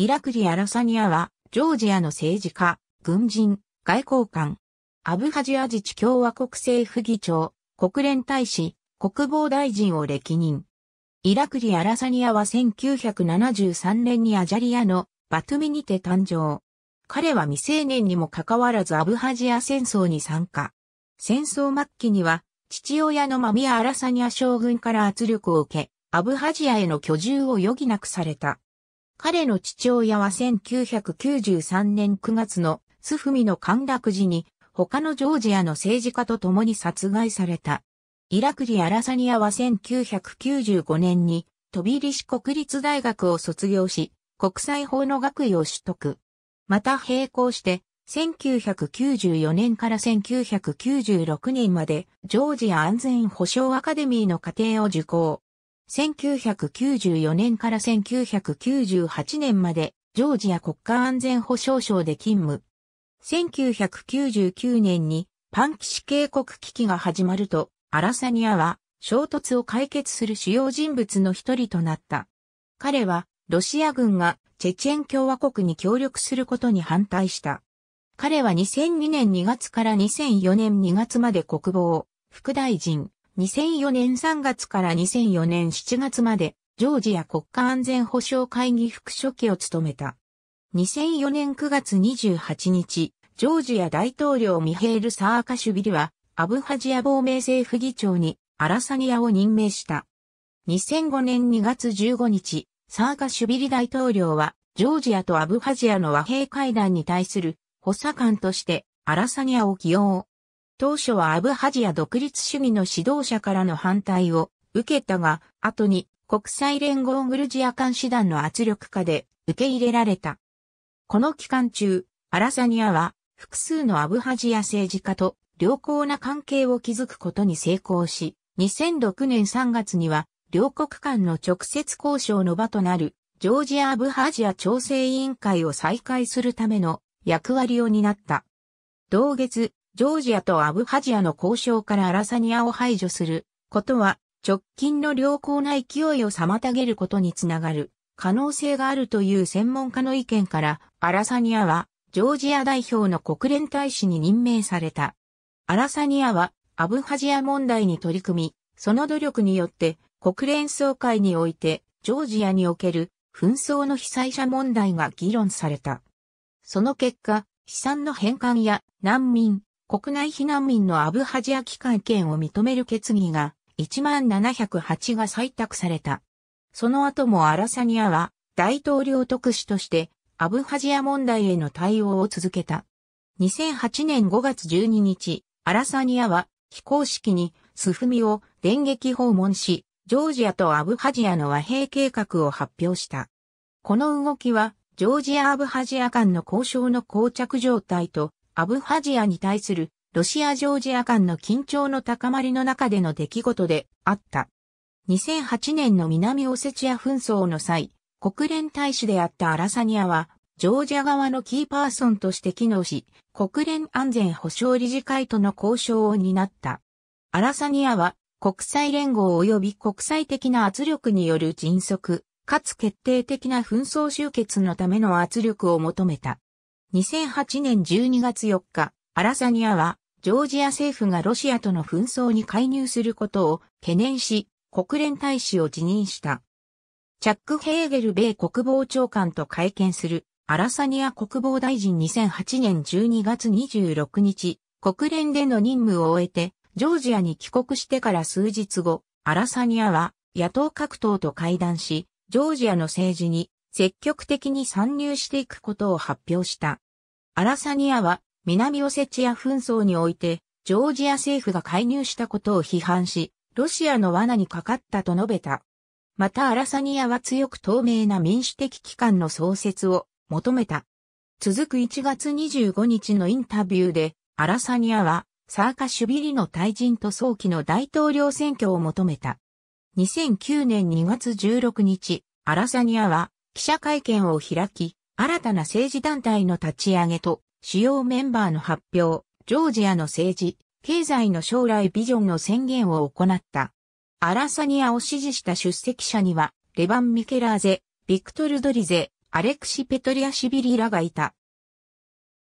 イラクリ・アラサニアは、ジョージアの政治家、軍人、外交官、アブハジア自治共和国政府議長、国連大使、国防大臣を歴任。イラクリ・アラサニアは1973年にアジャリアのバトゥミにて誕生。彼は未成年にもかかわらずアブハジア戦争に参加。戦争末期には、父親のマミア・アラサニア将軍から圧力を受け、アブハジアへの居住を余儀なくされた。彼の父親は1993年9月のスフミの陥落時に他のジョージアの政治家と共に殺害された。イラクリ・アラサニアは1995年に飛びリシ国立大学を卒業し、国際法の学位を取得。また並行して、1994年から1996年までジョージア安全保障アカデミーの課程を受講。1994年から1998年まで、ジョージア国家安全保障省で勤務。1999年にパンキシ渓谷危機が始まると、アラサニアは衝突を解決する主要人物の一人となった。彼はロシア軍がチェチェン共和国に協力することに反対した。彼は2002年2月から2004年2月まで国防、副大臣、2004年3月から2004年7月まで、ジョージア国家安全保障会議副書記を務めた。2004年9月28日、ジョージア大統領ミヘール・サーカシュビリは、アブハジア亡命政府議長にアラサニアを任命した。2005年2月15日、サーカシュビリ大統領は、ジョージアとアブハジアの和平会談に対する補佐官としてアラサニアを起用。当初はアブハジア独立主義の指導者からの反対を受けたが、後に国際連合グルジア監視団の圧力下で受け入れられた。この期間中、アラサニアは複数のアブハジア政治家と良好な関係を築くことに成功し、2006年3月には両国間の直接交渉の場となるジョージア・アブハジア調整委員会を再開するための役割を担った。同月、ジョージアとアブハジアの交渉からアラサニアを排除することは直近の良好な勢いを妨げることにつながる可能性があるという専門家の意見からアラサニアはジョージア代表の国連大使に任命された。アラサニアはアブハジア問題に取り組み、その努力によって国連総会においてジョージアにおける紛争の被災者問題が議論された。その結果、資産の返還や難民、国内避難民のアブハジア帰還権を認める決議が1708が採択された。その後もアラサニアは大統領特使としてアブハジア問題への対応を続けた。2008年5月12日、アラサニアは非公式にスフミを電撃訪問し、ジョージアとアブハジアの和平計画を発表した。この動きは、ジョージア・アブハジア間の交渉の膠着状態とアブハジアに対するロシア・ジョージア間の緊張の高まりの中での出来事であった。2008年の南オセチア紛争の際、国連大使であったアラサニアは、ジョージア側のキーパーソンとして機能し、国連安全保障理事会との交渉を担った。アラサニアは、国際連合及び国際的な圧力による迅速、かつ決定的な紛争終結のための圧力を求めた。2008年12月4日、アラサニアは、ジョージア政府がロシアとの紛争に介入することを懸念し、国連大使を辞任した。チャック・ヘーゲル米国防長官と会見する、アラサニア国防大臣2008年12月26日、国連での任務を終えて、ジョージアに帰国してから数日後、アラサニアは野党各党と会談し、ジョージアの政治に積極的に参入していくことを発表した。アラサニアは南オセチア紛争においてジョージア政府が介入したことを批判し、ロシアの罠にかかったと述べた。またアラサニアは強く透明な民主的機関の創設を求めた。続く1月25日のインタビューで、アラサニアはサーカシュビリの退陣と早期の大統領選挙を求めた。2009年2月16日、アラサニアは記者会見を開き、新たな政治団体の立ち上げと主要メンバーの発表、ジョージアの政治、経済の将来ビジョンの宣言を行った。アラサニアを支持した出席者には、レバン・ミケラーゼ、ビクトル・ドリゼ、アレクシ・ペトリアシビリらがいた。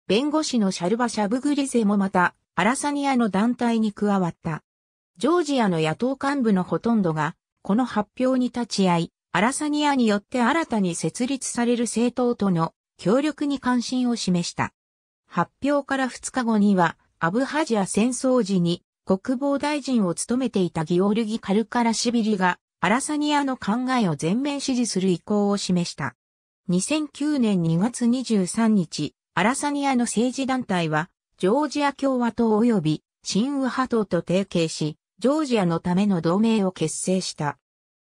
弁護士のシャルバ・シャブグリゼもまた、アラサニアの団体に加わった。ジョージアの野党幹部のほとんどが、この発表に立ち会い、アラサニアによって新たに設立される政党との協力に関心を示した。発表から2日後には、アブハジア戦争時に国防大臣を務めていたギオルギ・カルカラシビリが、アラサニアの考えを全面支持する意向を示した。2009年2月23日、アラサニアの政治団体は、ジョージア共和党及び、新右派党と提携し、ジョージアのための同盟を結成した。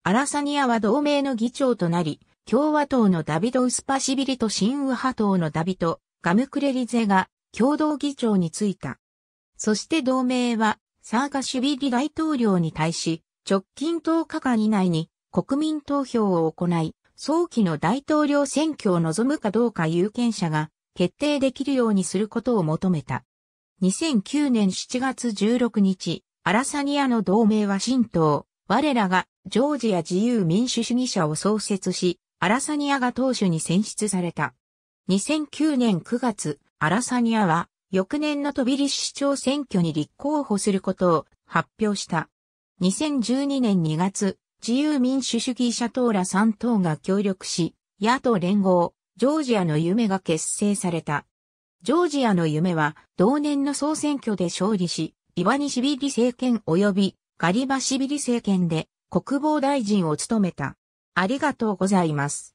アラサニアは同盟の議長となり、共和党のダビド・ウスパシビリと親右派党のダビド・ガムクレリゼが共同議長に就いた。そして同盟はサーカシュビリ大統領に対し直近10日間以内に国民投票を行い、早期の大統領選挙を望むかどうか有権者が決定できるようにすることを求めた。2009年7月16日、アラサニアの同盟は新党、我らがジョージア自由民主主義者を創設し、アラサニアが党首に選出された。2009年9月、アラサニアは、翌年のトビリシ市長選挙に立候補することを発表した。2012年2月、自由民主主義者党ら3党が協力し、野党連合、ジョージアの夢が結成された。ジョージアの夢は、同年の総選挙で勝利し、イバニシビリ政権及びガリバシビリ政権で国防大臣を務めた。ありがとうございます。